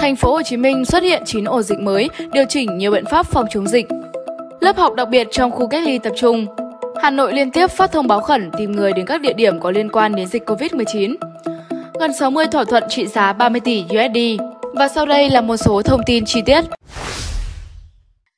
Thành phố Hồ Chí Minh xuất hiện 9 ổ dịch mới, điều chỉnh nhiều biện pháp phòng chống dịch. Lớp học đặc biệt trong khu cách ly tập trung. Hà Nội liên tiếp phát thông báo khẩn tìm người đến các địa điểm có liên quan đến dịch COVID-19. Gần 60 thỏa thuận trị giá 30 tỷ USD. Và sau đây là một số thông tin chi tiết.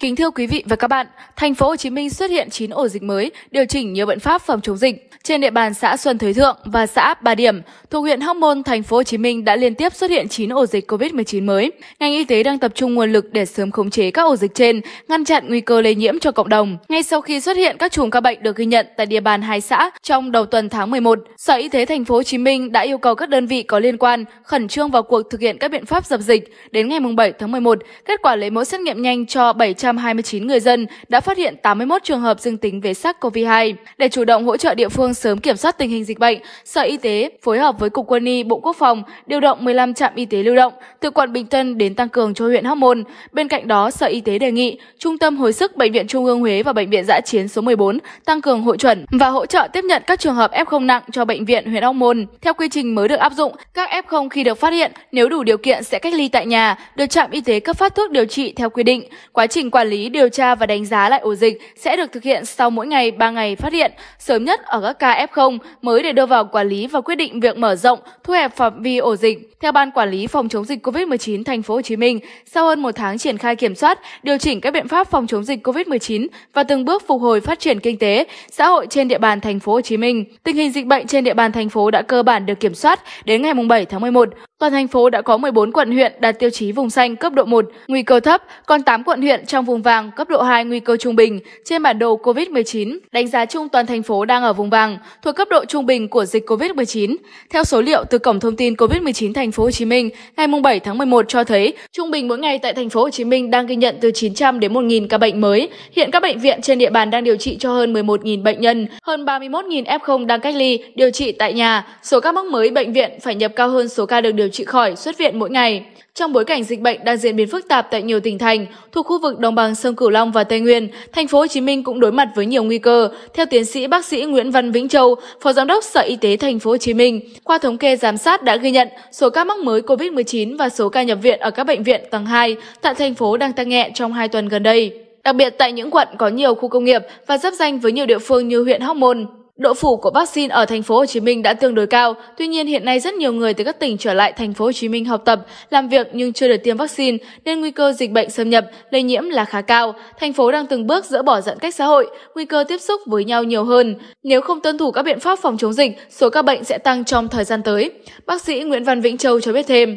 Kính thưa quý vị và các bạn, thành phố Hồ Chí Minh xuất hiện 9 ổ dịch mới, điều chỉnh nhiều biện pháp phòng chống dịch. Trên địa bàn xã Xuân Thới Thượng và xã Bà Điểm thuộc huyện Hóc Môn, thành phố Hồ Chí Minh đã liên tiếp xuất hiện 9 ổ dịch COVID-19 mới. Ngành y tế đang tập trung nguồn lực để sớm khống chế các ổ dịch trên, ngăn chặn nguy cơ lây nhiễm cho cộng đồng. Ngay sau khi xuất hiện các chùm ca bệnh được ghi nhận tại địa bàn hai xã trong đầu tuần tháng 11, Sở Y tế thành phố Hồ Chí Minh đã yêu cầu các đơn vị có liên quan khẩn trương vào cuộc thực hiện các biện pháp dập dịch. Đến ngày 7 tháng 11, kết quả lấy mẫu xét nghiệm nhanh cho 700 129 người dân đã phát hiện 81 trường hợp dương tính với SARS-CoV-2. Để chủ động hỗ trợ địa phương sớm kiểm soát tình hình dịch bệnh, Sở Y tế phối hợp với Cục Quân y Bộ Quốc phòng điều động 15 trạm y tế lưu động từ quận Bình Tân đến tăng cường cho huyện Hóc Môn. Bên cạnh đó, Sở Y tế đề nghị Trung tâm hồi sức Bệnh viện Trung ương Huế và Bệnh viện Giã chiến số 14 tăng cường hội chuẩn và hỗ trợ tiếp nhận các trường hợp F0 nặng cho bệnh viện huyện Hóc Môn. Theo quy trình mới được áp dụng, các F0 khi được phát hiện, nếu đủ điều kiện sẽ cách ly tại nhà, được trạm y tế cấp phát thuốc điều trị theo quy định. Quá trình quản Quản lý điều tra và đánh giá lại ổ dịch sẽ được thực hiện sau mỗi ngày 3 ngày phát hiện, sớm nhất ở các ca F0 mới để đưa vào quản lý và quyết định việc mở rộng, thu hẹp phạm vi ổ dịch. Theo Ban Quản lý Phòng chống dịch COVID-19 thành phố Hồ Chí Minh, sau hơn một tháng triển khai kiểm soát, điều chỉnh các biện pháp phòng chống dịch COVID-19 và từng bước phục hồi phát triển kinh tế, xã hội trên địa bàn thành phố Hồ Chí Minh, tình hình dịch bệnh trên địa bàn thành phố đã cơ bản được kiểm soát đến ngày 7 tháng 11. Toàn thành phố đã có 14 quận huyện đạt tiêu chí vùng xanh cấp độ 1, nguy cơ thấp, còn 8 quận huyện trong vùng vàng cấp độ 2 nguy cơ trung bình trên bản đồ COVID-19, đánh giá chung toàn thành phố đang ở vùng vàng thuộc cấp độ trung bình của dịch COVID-19. Theo số liệu từ cổng thông tin COVID-19 thành phố Hồ Chí Minh ngày 7 tháng 11 cho thấy, trung bình mỗi ngày tại thành phố Hồ Chí Minh đang ghi nhận từ 900 đến 1.000 ca bệnh mới. Hiện các bệnh viện trên địa bàn đang điều trị cho hơn 11.000 bệnh nhân, hơn 31.000 F0 đang cách ly, điều trị tại nhà. Số ca mắc mới bệnh viện phải nhập cao hơn số ca được điều trị khỏi xuất viện mỗi ngày. Trong bối cảnh dịch bệnh đang diễn biến phức tạp tại nhiều tỉnh thành thuộc khu vực đồng bằng sông Cửu Long và Tây Nguyên, thành phố Hồ Chí Minh cũng đối mặt với nhiều nguy cơ. Theo tiến sĩ bác sĩ Nguyễn Văn Vĩnh Châu, Phó Giám đốc Sở Y tế thành phố Hồ Chí Minh, qua thống kê giám sát đã ghi nhận số ca mắc mới COVID-19 và số ca nhập viện ở các bệnh viện tầng 2 tại thành phố đang tăng nhẹ trong hai tuần gần đây đặc biệt tại những quận có nhiều khu công nghiệp và giáp danh với nhiều địa phương như huyện Hóc Môn, Độ phủ của vaccine ở thành phố Hồ Chí Minh đã tương đối cao, tuy nhiên hiện nay rất nhiều người từ các tỉnh trở lại thành phố Hồ Chí Minh học tập, làm việc nhưng chưa được tiêm vaccine nên nguy cơ dịch bệnh xâm nhập, lây nhiễm là khá cao. Thành phố đang từng bước dỡ bỏ giãn cách xã hội, nguy cơ tiếp xúc với nhau nhiều hơn. Nếu không tuân thủ các biện pháp phòng chống dịch, số ca bệnh sẽ tăng trong thời gian tới. Bác sĩ Nguyễn Văn Vĩnh Châu cho biết thêm.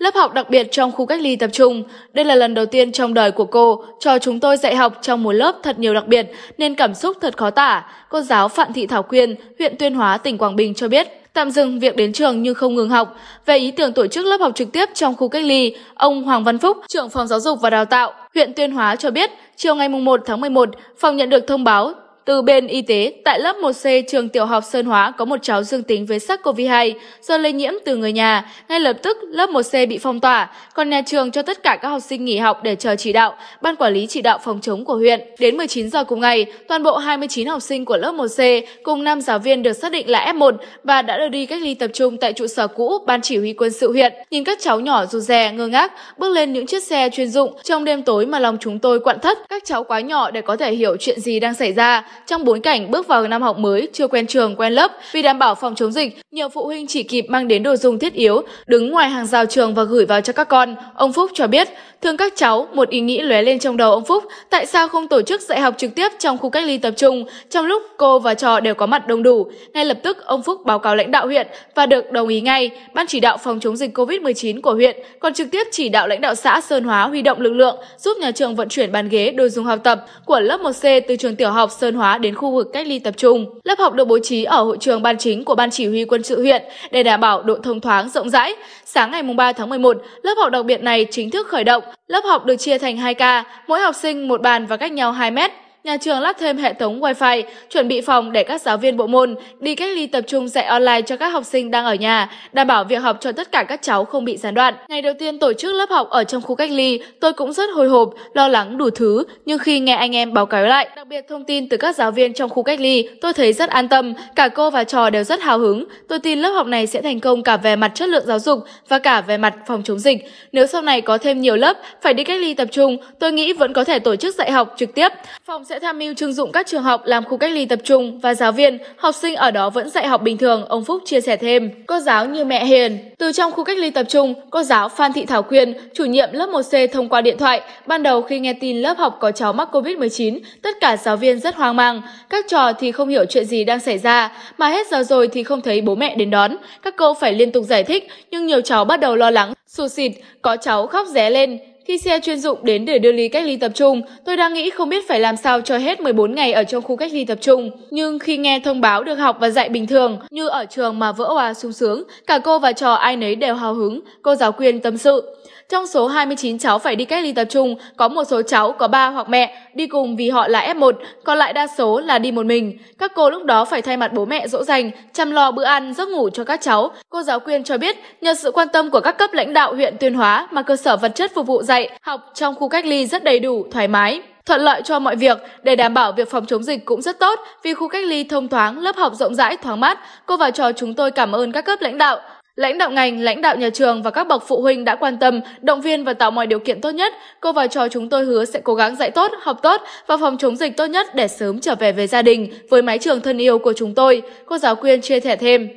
Lớp học đặc biệt trong khu cách ly tập trung, đây là lần đầu tiên trong đời của cô cho chúng tôi dạy học trong một lớp thật nhiều đặc biệt nên cảm xúc thật khó tả. Cô giáo Phạm Thị Thảo Quyên, huyện Tuyên Hóa, tỉnh Quảng Bình cho biết tạm dừng việc đến trường nhưng không ngừng học. Về ý tưởng tổ chức lớp học trực tiếp trong khu cách ly, ông Hoàng Văn Phúc, trưởng phòng giáo dục và đào tạo, huyện Tuyên Hóa cho biết, chiều ngày 1 tháng 11, phòng nhận được thông báo từ bên y tế, tại lớp 1C trường tiểu học Sơn Hóa có một cháu dương tính với SARS-CoV-2 do lây nhiễm từ người nhà. Ngay lập tức, lớp 1C bị phong tỏa, còn nhà trường cho tất cả các học sinh nghỉ học để chờ chỉ đạo, ban quản lý chỉ đạo phòng chống của huyện. Đến 19 giờ cùng ngày, toàn bộ 29 học sinh của lớp 1C cùng 5 giáo viên được xác định là F1 và đã được đi cách ly tập trung tại trụ sở cũ ban chỉ huy quân sự huyện. Nhìn các cháu nhỏ rụt rè ngơ ngác bước lên những chiếc xe chuyên dụng trong đêm tối mà lòng chúng tôi quặn thắt, các cháu quá nhỏ để có thể hiểu chuyện gì đang xảy ra trong bối cảnh bước vào năm học mới chưa quen trường quen lớp vì đảm bảo phòng chống dịch, nhiều phụ huynh chỉ kịp mang đến đồ dùng thiết yếu đứng ngoài hàng rào trường và gửi vào cho các con. Ông Phúc cho biết, thương các cháu, một ý nghĩ lóe lên trong đầu ông Phúc, tại sao không tổ chức dạy học trực tiếp trong khu cách ly tập trung trong lúc cô và trò đều có mặt đông đủ. Ngay lập tức ông Phúc báo cáo lãnh đạo huyện và được đồng ý ngay. Ban chỉ đạo phòng chống dịch COVID-19 của huyện còn trực tiếp chỉ đạo lãnh đạo xã Sơn Hóa huy động lực lượng giúp nhà trường vận chuyển bàn ghế, đồ dùng học tập của lớp 1C từ trường tiểu học Sơn Hóa đến khu vực cách ly tập trung. Lớp học được bố trí ở hội trường ban chính của Ban Chỉ huy quân sự huyện để đảm bảo độ thông thoáng rộng rãi. Sáng ngày 3 tháng 11, lớp học đặc biệt này chính thức khởi động. Lớp học được chia thành 2 ca, mỗi học sinh một bàn và cách nhau 2 mét nhà trường lắp thêm hệ thống Wi-Fi, chuẩn bị phòng để các giáo viên bộ môn đi cách ly tập trung dạy online cho các học sinh đang ở nhà, đảm bảo việc học cho tất cả các cháu không bị gián đoạn. Ngày đầu tiên tổ chức lớp học ở trong khu cách ly, tôi cũng rất hồi hộp, lo lắng đủ thứ, nhưng khi nghe anh em báo cáo lại, đặc biệt thông tin từ các giáo viên trong khu cách ly, tôi thấy rất an tâm, cả cô và trò đều rất hào hứng. Tôi tin lớp học này sẽ thành công cả về mặt chất lượng giáo dục và cả về mặt phòng chống dịch. Nếu sau này có thêm nhiều lớp phải đi cách ly tập trung, tôi nghĩ vẫn có thể tổ chức dạy học trực tiếp. Phòng sẽ tham mưu trưng dụng các trường học làm khu cách ly tập trung và giáo viên, học sinh ở đó vẫn dạy học bình thường, ông Phúc chia sẻ thêm. Cô giáo như mẹ Hiền, từ trong khu cách ly tập trung, cô giáo Phan Thị Thảo Quyên, chủ nhiệm lớp 1C thông qua điện thoại, ban đầu khi nghe tin lớp học có cháu mắc COVID-19, tất cả giáo viên rất hoang mang, các trò thì không hiểu chuyện gì đang xảy ra, mà hết giờ rồi thì không thấy bố mẹ đến đón. Các cô phải liên tục giải thích, nhưng nhiều cháu bắt đầu lo lắng, sụt xịt, có cháu khóc ré lên, khi xe chuyên dụng đến để đưa Lý cách ly tập trung, tôi đang nghĩ không biết phải làm sao cho hết 14 ngày ở trong khu cách ly tập trung. Nhưng khi nghe thông báo được học và dạy bình thường, như ở trường mà vỡ hòa sung sướng, cả cô và trò ai nấy đều hào hứng, cô giáo quyền tâm sự. Trong số 29 cháu phải đi cách ly tập trung, có một số cháu có ba hoặc mẹ, đi cùng vì họ là F1, còn lại đa số là đi một mình. Các cô lúc đó phải thay mặt bố mẹ dỗ dành, chăm lo bữa ăn, giấc ngủ cho các cháu. Cô giáo quyên cho biết, nhờ sự quan tâm của các cấp lãnh đạo huyện Tuyên Hóa mà cơ sở vật chất phục vụ dạy, học trong khu cách ly rất đầy đủ, thoải mái thuận lợi cho mọi việc để đảm bảo việc phòng chống dịch cũng rất tốt vì khu cách ly thông thoáng, lớp học rộng rãi thoáng mát. Cô và trò chúng tôi cảm ơn các cấp lãnh đạo, Lãnh đạo ngành, lãnh đạo nhà trường và các bậc phụ huynh đã quan tâm, động viên và tạo mọi điều kiện tốt nhất. Cô và trò chúng tôi hứa sẽ cố gắng dạy tốt, học tốt và phòng chống dịch tốt nhất để sớm trở về với gia đình, với mái trường thân yêu của chúng tôi. Cô giáo quyên chia sẻ thêm.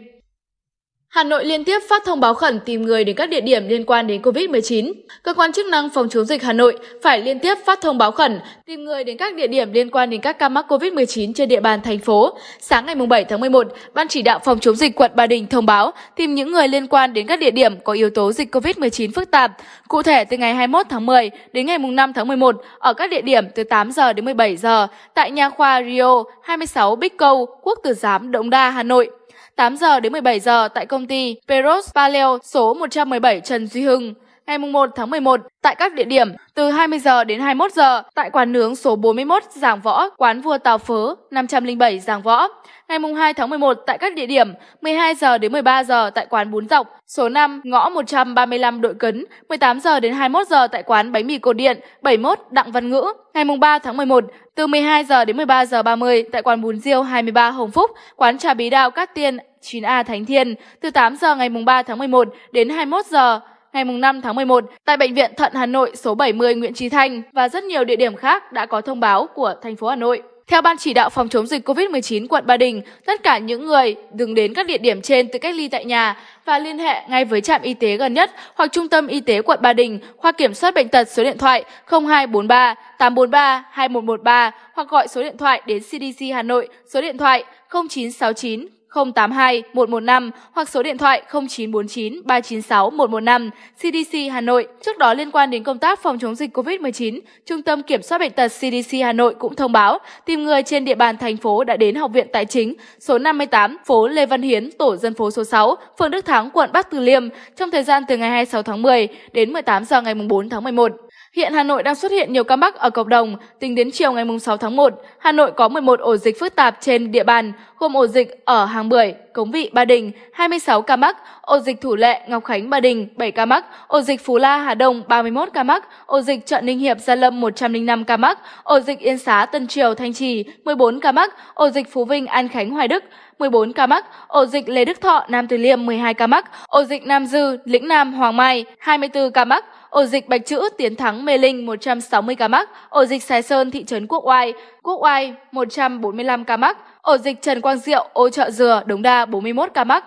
Hà Nội liên tiếp phát thông báo khẩn tìm người đến các địa điểm liên quan đến COVID-19. Cơ quan chức năng phòng chống dịch Hà Nội phải liên tiếp phát thông báo khẩn tìm người đến các địa điểm liên quan đến các ca mắc COVID-19 trên địa bàn thành phố. Sáng ngày 7 tháng 11, Ban chỉ đạo phòng chống dịch quận Ba Đình thông báo tìm những người liên quan đến các địa điểm có yếu tố dịch COVID-19 phức tạp. Cụ thể, từ ngày 21 tháng 10 đến ngày 5 tháng 11, ở các địa điểm từ 8 giờ đến 17 giờ tại nhà khoa Rio 26 Bích Câu, Quốc Tử Giám, Đống Đa, Hà Nội. 8 giờ đến 17 giờ tại công ty Peros Paleo số 117 Trần Duy Hưng, ngày 1 tháng 11 tại các địa điểm từ 20 giờ đến 21 giờ tại quán nướng số 41 Giảng Võ, quán Vua tàu Phớ, 507 Giảng Võ. Ngày 2 tháng 11 tại các địa điểm 12 giờ đến 13 giờ tại quán Bún Dọc, số 5 ngõ 135 Đội Cấn, 18 giờ đến 21 giờ tại quán Bánh mì Cột Điện, 71 Đặng Văn Ngữ. Ngày 3 tháng 11 từ 12 giờ đến 13 giờ 30 tại quán Bún Diêu 23 Hồng Phúc, quán trà bí đao Cát Tiên 9A Thánh Thiên từ 8 giờ ngày 3 tháng 11 đến 21 giờ ngày 5 tháng 11 tại Bệnh viện Thận Hà Nội số 70 Nguyễn Trí Thanh và rất nhiều địa điểm khác đã có thông báo của thành phố Hà Nội. Theo Ban chỉ đạo phòng chống dịch COVID-19 quận Ba Đình, tất cả những người đừng đến các địa điểm trên tự cách ly tại nhà và liên hệ ngay với trạm y tế gần nhất hoặc trung tâm y tế quận Ba Đình khoa kiểm soát bệnh tật số điện thoại 0243 843 2113 hoặc gọi số điện thoại đến CDC Hà Nội số điện thoại 0969 082 115 hoặc số điện thoại 0949 396 115 CDC Hà Nội. Trước đó liên quan đến công tác phòng chống dịch COVID-19, Trung tâm Kiểm soát Bệnh tật CDC Hà Nội cũng thông báo tìm người trên địa bàn thành phố đã đến Học viện Tài chính số 58 phố Lê Văn Hiến, tổ dân phố số 6, phường Đức Thắng, quận Bắc Từ Liêm trong thời gian từ ngày 26 tháng 10 đến 18 giờ ngày 4 tháng 11. Hiện Hà Nội đang xuất hiện nhiều ca mắc ở cộng đồng. Tính đến chiều ngày 6 tháng 1, Hà Nội có 11 ổ dịch phức tạp trên địa bàn, gồm ổ dịch ở Hàng Bưởi, Cống Vị, Ba Đình 26 ca mắc, ổ dịch Thủ Lệ, Ngọc Khánh, Ba Đình 7 ca mắc, ổ dịch Phú La, Hà Đông 31 ca mắc, ổ dịch Chợ Ninh Hiệp, Gia Lâm 105 ca mắc, ổ dịch Yên Xá, Tân Triều, Thanh Trì 14 ca mắc, ổ dịch Phú Vinh, An Khánh, Hoài Đức 14 ca mắc, ổ dịch Lê Đức Thọ, Nam Từ Liêm 12 ca mắc, ổ dịch Nam Dư, Lĩnh Nam, Hoàng Mai 24 ca mắc, ổ dịch Bạch Chữ, Tiến Thắng, Mê Linh 160 ca mắc, ổ dịch Sài Sơn, thị trấn Quốc Oai Quốc Oai 145 ca mắc, ổ dịch Trần Quang Diệu, ô chợ dừa, Đống Đa 41 ca mắc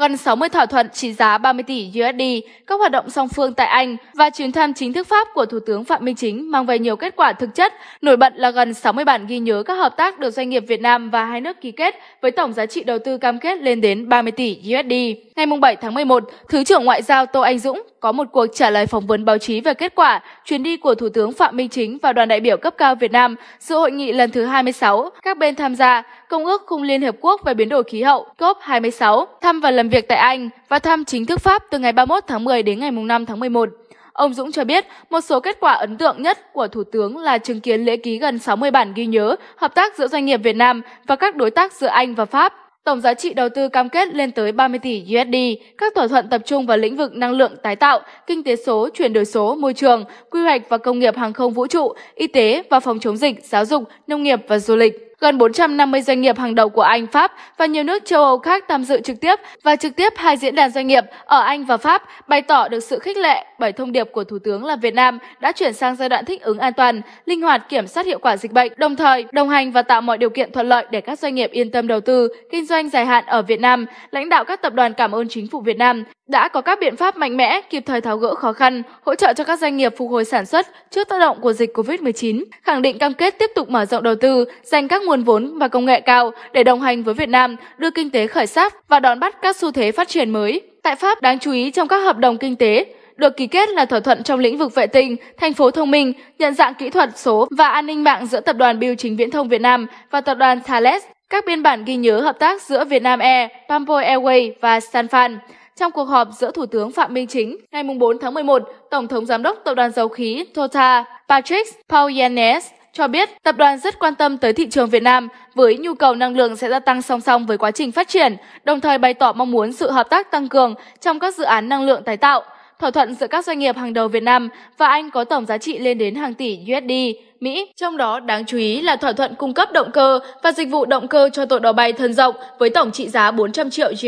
gần 60 thỏa thuận trị giá 30 tỷ USD, các hoạt động song phương tại Anh và chuyến thăm chính thức Pháp của Thủ tướng Phạm Minh Chính mang về nhiều kết quả thực chất, nổi bật là gần 60 bản ghi nhớ các hợp tác được doanh nghiệp Việt Nam và hai nước ký kết với tổng giá trị đầu tư cam kết lên đến 30 tỷ USD. Ngày 7 tháng 11, Thứ trưởng Ngoại giao Tô Anh Dũng có một cuộc trả lời phỏng vấn báo chí về kết quả chuyến đi của Thủ tướng Phạm Minh Chính và đoàn đại biểu cấp cao Việt Nam dự hội nghị lần thứ 26 các bên tham gia Công ước Khung Liên Hợp Quốc về biến đổi khí hậu COP26 thăm và làm làm việc tại Anh và thăm chính thức Pháp từ ngày 31 tháng 10 đến ngày 5 tháng 11. Ông Dũng cho biết một số kết quả ấn tượng nhất của Thủ tướng là chứng kiến lễ ký gần 60 bản ghi nhớ hợp tác giữa doanh nghiệp Việt Nam và các đối tác giữa Anh và Pháp. Tổng giá trị đầu tư cam kết lên tới 30 tỷ USD, các thỏa thuận tập trung vào lĩnh vực năng lượng tái tạo, kinh tế số, chuyển đổi số, môi trường, quy hoạch và công nghiệp hàng không vũ trụ, y tế và phòng chống dịch, giáo dục, nông nghiệp và du lịch. Gần 450 doanh nghiệp hàng đầu của Anh, Pháp và nhiều nước châu Âu khác tham dự trực tiếp và trực tiếp hai diễn đàn doanh nghiệp ở Anh và Pháp bày tỏ được sự khích lệ bởi thông điệp của Thủ tướng là Việt Nam đã chuyển sang giai đoạn thích ứng an toàn, linh hoạt kiểm soát hiệu quả dịch bệnh, đồng thời đồng hành và tạo mọi điều kiện thuận lợi để các doanh nghiệp yên tâm đầu tư, kinh doanh dài hạn ở Việt Nam. Lãnh đạo các tập đoàn cảm ơn chính phủ Việt Nam đã có các biện pháp mạnh mẽ kịp thời tháo gỡ khó khăn, hỗ trợ cho các doanh nghiệp phục hồi sản xuất trước tác động của dịch COVID-19, khẳng định cam kết tiếp tục mở rộng đầu tư, dành các nguồn vốn và công nghệ cao để đồng hành với Việt Nam đưa kinh tế khởi sắc và đón bắt các xu thế phát triển mới. Tại Pháp, đáng chú ý trong các hợp đồng kinh tế được ký kết là thỏa thuận trong lĩnh vực vệ tinh, thành phố thông minh, nhận dạng kỹ thuật số và an ninh mạng giữa tập đoàn Bưu chính Viễn thông Việt Nam và tập đoàn Thales. Các biên bản ghi nhớ hợp tác giữa Vietnam Air, Bamboo Airways và Sanfan trong cuộc họp giữa Thủ tướng Phạm Minh Chính ngày 4 tháng 11, Tổng thống Giám đốc Tập đoàn Dầu khí Total Patrick Pouyannes cho biết tập đoàn rất quan tâm tới thị trường Việt Nam với nhu cầu năng lượng sẽ gia tăng song song với quá trình phát triển, đồng thời bày tỏ mong muốn sự hợp tác tăng cường trong các dự án năng lượng tái tạo thỏa thuận giữa các doanh nghiệp hàng đầu Việt Nam và Anh có tổng giá trị lên đến hàng tỷ USD, Mỹ. Trong đó đáng chú ý là thỏa thuận cung cấp động cơ và dịch vụ động cơ cho tổ đầu bay thân rộng với tổng trị giá 400 triệu USD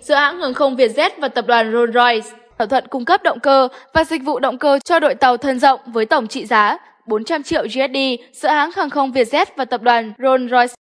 giữa hãng hàng không Vietjet và tập đoàn Rolls-Royce. Thỏa thuận cung cấp động cơ và dịch vụ động cơ cho đội tàu thân rộng với tổng trị giá 400 triệu USD giữa hãng hàng không Vietjet và tập đoàn Rolls-Royce.